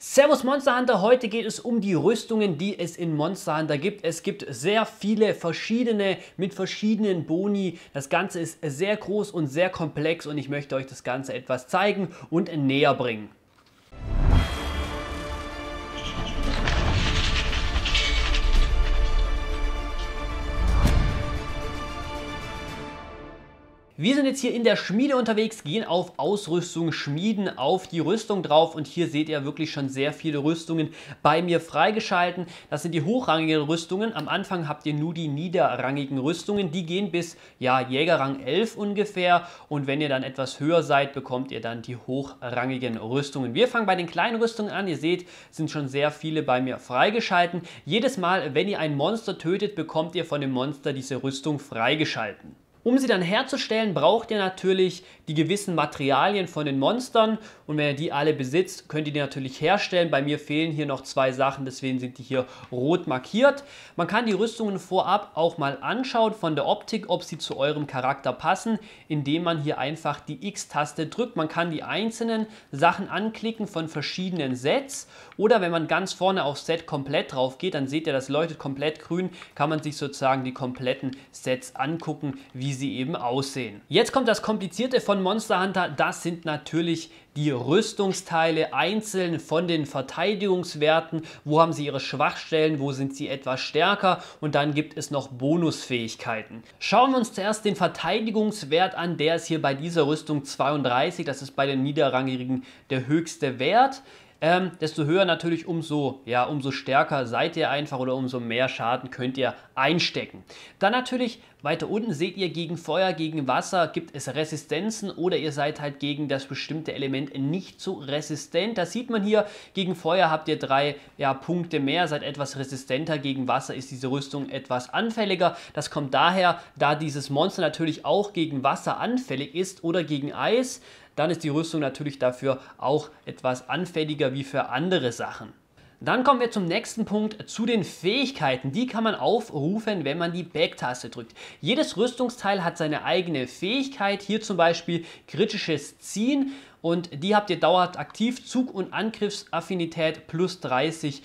Servus Monster Hunter, heute geht es um die Rüstungen, die es in Monster Hunter gibt. Es gibt sehr viele verschiedene mit verschiedenen Boni. Das Ganze ist sehr groß und sehr komplex und ich möchte euch das Ganze etwas zeigen und näher bringen. Wir sind jetzt hier in der Schmiede unterwegs, gehen auf Ausrüstung, schmieden auf die Rüstung drauf und hier seht ihr wirklich schon sehr viele Rüstungen bei mir freigeschalten. Das sind die hochrangigen Rüstungen. Am Anfang habt ihr nur die niederrangigen Rüstungen. Die gehen bis ja, Jägerrang 11 ungefähr und wenn ihr dann etwas höher seid, bekommt ihr dann die hochrangigen Rüstungen. Wir fangen bei den kleinen Rüstungen an. Ihr seht, sind schon sehr viele bei mir freigeschalten. Jedes Mal, wenn ihr ein Monster tötet, bekommt ihr von dem Monster diese Rüstung freigeschalten. Um sie dann herzustellen, braucht ihr natürlich die gewissen Materialien von den Monstern und wenn ihr die alle besitzt, könnt ihr die natürlich herstellen. Bei mir fehlen hier noch zwei Sachen, deswegen sind die hier rot markiert. Man kann die Rüstungen vorab auch mal anschauen von der Optik, ob sie zu eurem Charakter passen, indem man hier einfach die X-Taste drückt. Man kann die einzelnen Sachen anklicken von verschiedenen Sets oder wenn man ganz vorne auf Set komplett drauf geht, dann seht ihr, das leuchtet komplett grün, kann man sich sozusagen die kompletten Sets angucken, wie sie eben aussehen. Jetzt kommt das Komplizierte von von Monster Hunter, das sind natürlich die Rüstungsteile einzeln von den Verteidigungswerten. Wo haben sie ihre Schwachstellen, wo sind sie etwas stärker und dann gibt es noch Bonusfähigkeiten. Schauen wir uns zuerst den Verteidigungswert an. Der ist hier bei dieser Rüstung 32, das ist bei den Niederrangigen der höchste Wert ähm, desto höher natürlich umso, ja, umso stärker seid ihr einfach oder umso mehr Schaden könnt ihr einstecken. Dann natürlich weiter unten seht ihr gegen Feuer, gegen Wasser gibt es Resistenzen oder ihr seid halt gegen das bestimmte Element nicht so resistent. Das sieht man hier, gegen Feuer habt ihr drei ja, Punkte mehr, seid etwas resistenter, gegen Wasser ist diese Rüstung etwas anfälliger. Das kommt daher, da dieses Monster natürlich auch gegen Wasser anfällig ist oder gegen Eis, dann ist die Rüstung natürlich dafür auch etwas anfälliger wie für andere Sachen. Dann kommen wir zum nächsten Punkt, zu den Fähigkeiten. Die kann man aufrufen, wenn man die Back-Taste drückt. Jedes Rüstungsteil hat seine eigene Fähigkeit, hier zum Beispiel kritisches Ziehen und die habt ihr dauerhaft aktiv, Zug- und Angriffsaffinität plus 30%.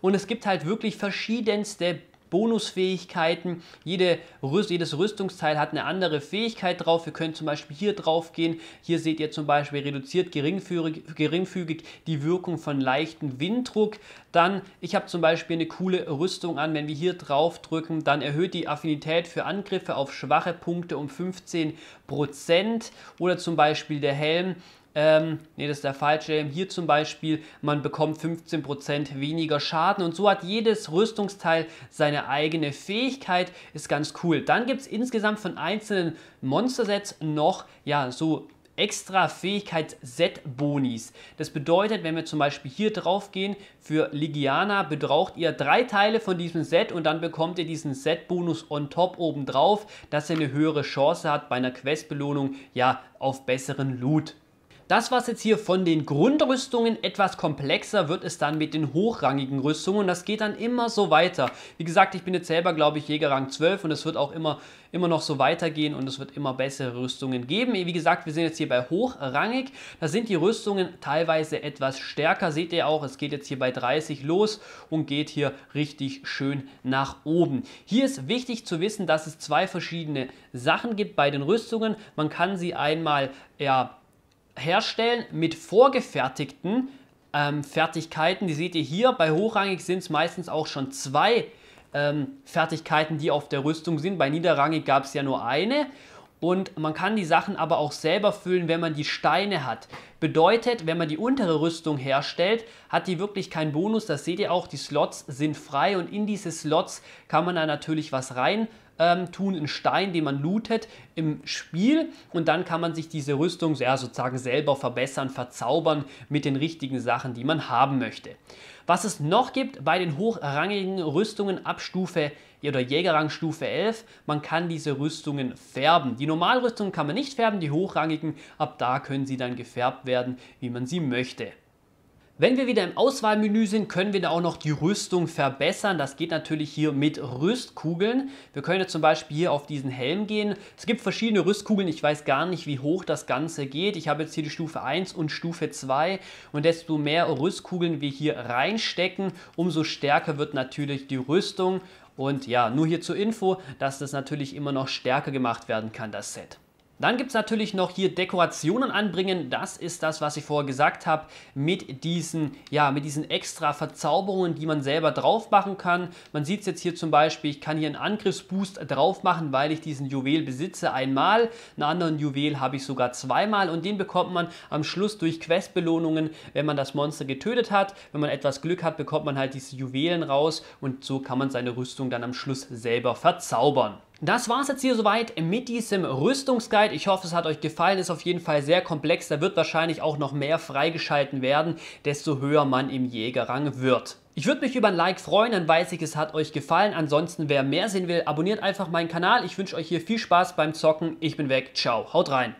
Und es gibt halt wirklich verschiedenste Bonusfähigkeiten. Jede, jedes Rüstungsteil hat eine andere Fähigkeit drauf. Wir können zum Beispiel hier drauf gehen. Hier seht ihr zum Beispiel reduziert geringfügig, geringfügig die Wirkung von leichten Winddruck. Dann, ich habe zum Beispiel eine coole Rüstung an. Wenn wir hier drauf drücken, dann erhöht die Affinität für Angriffe auf schwache Punkte um 15%. Oder zum Beispiel der Helm ähm, ne, das ist der falsche. Hier zum Beispiel, man bekommt 15% weniger Schaden und so hat jedes Rüstungsteil seine eigene Fähigkeit. Ist ganz cool. Dann gibt es insgesamt von einzelnen Monstersets noch, ja, so extra Fähigkeits-Set-Bonis. Das bedeutet, wenn wir zum Beispiel hier drauf gehen, für Ligiana bedraucht ihr drei Teile von diesem Set und dann bekommt ihr diesen Set-Bonus on top obendrauf, dass ihr eine höhere Chance hat bei einer Quest-Belohnung ja auf besseren Loot. Das war es jetzt hier von den Grundrüstungen. Etwas komplexer wird es dann mit den hochrangigen Rüstungen. Das geht dann immer so weiter. Wie gesagt, ich bin jetzt selber, glaube ich, Jägerrang 12 und es wird auch immer, immer noch so weitergehen und es wird immer bessere Rüstungen geben. Wie gesagt, wir sind jetzt hier bei hochrangig. Da sind die Rüstungen teilweise etwas stärker. Seht ihr auch, es geht jetzt hier bei 30 los und geht hier richtig schön nach oben. Hier ist wichtig zu wissen, dass es zwei verschiedene Sachen gibt bei den Rüstungen. Man kann sie einmal ja, herstellen mit vorgefertigten ähm, Fertigkeiten. Die seht ihr hier. Bei hochrangig sind es meistens auch schon zwei ähm, Fertigkeiten, die auf der Rüstung sind. Bei niederrangig gab es ja nur eine und man kann die Sachen aber auch selber füllen, wenn man die Steine hat. Bedeutet, wenn man die untere Rüstung herstellt, hat die wirklich keinen Bonus. Das seht ihr auch, die Slots sind frei und in diese Slots kann man da natürlich was rein ähm, tun, einen Stein, den man lootet im Spiel und dann kann man sich diese Rüstung ja, sozusagen selber verbessern, verzaubern mit den richtigen Sachen, die man haben möchte. Was es noch gibt bei den hochrangigen Rüstungen ab Stufe oder Jägerrang Stufe 11. Man kann diese Rüstungen färben. Die Normalrüstungen kann man nicht färben, die hochrangigen, ab da können sie dann gefärbt werden, wie man sie möchte. Wenn wir wieder im Auswahlmenü sind, können wir da auch noch die Rüstung verbessern. Das geht natürlich hier mit Rüstkugeln. Wir können jetzt zum Beispiel hier auf diesen Helm gehen. Es gibt verschiedene Rüstkugeln. Ich weiß gar nicht, wie hoch das Ganze geht. Ich habe jetzt hier die Stufe 1 und Stufe 2. Und desto mehr Rüstkugeln wir hier reinstecken, umso stärker wird natürlich die Rüstung. Und ja, nur hier zur Info, dass das natürlich immer noch stärker gemacht werden kann, das Set. Dann gibt es natürlich noch hier Dekorationen anbringen. Das ist das, was ich vorher gesagt habe, mit diesen, ja, mit diesen extra Verzauberungen, die man selber drauf machen kann. Man sieht es jetzt hier zum Beispiel, ich kann hier einen Angriffsboost drauf machen, weil ich diesen Juwel besitze einmal. Einen anderen Juwel habe ich sogar zweimal und den bekommt man am Schluss durch Questbelohnungen, wenn man das Monster getötet hat. Wenn man etwas Glück hat, bekommt man halt diese Juwelen raus und so kann man seine Rüstung dann am Schluss selber verzaubern. Das war's jetzt hier soweit mit diesem Rüstungsguide. Ich hoffe, es hat euch gefallen. Ist auf jeden Fall sehr komplex. Da wird wahrscheinlich auch noch mehr freigeschalten werden, desto höher man im Jägerrang wird. Ich würde mich über ein Like freuen, dann weiß ich, es hat euch gefallen. Ansonsten, wer mehr sehen will, abonniert einfach meinen Kanal. Ich wünsche euch hier viel Spaß beim Zocken. Ich bin weg. Ciao. Haut rein.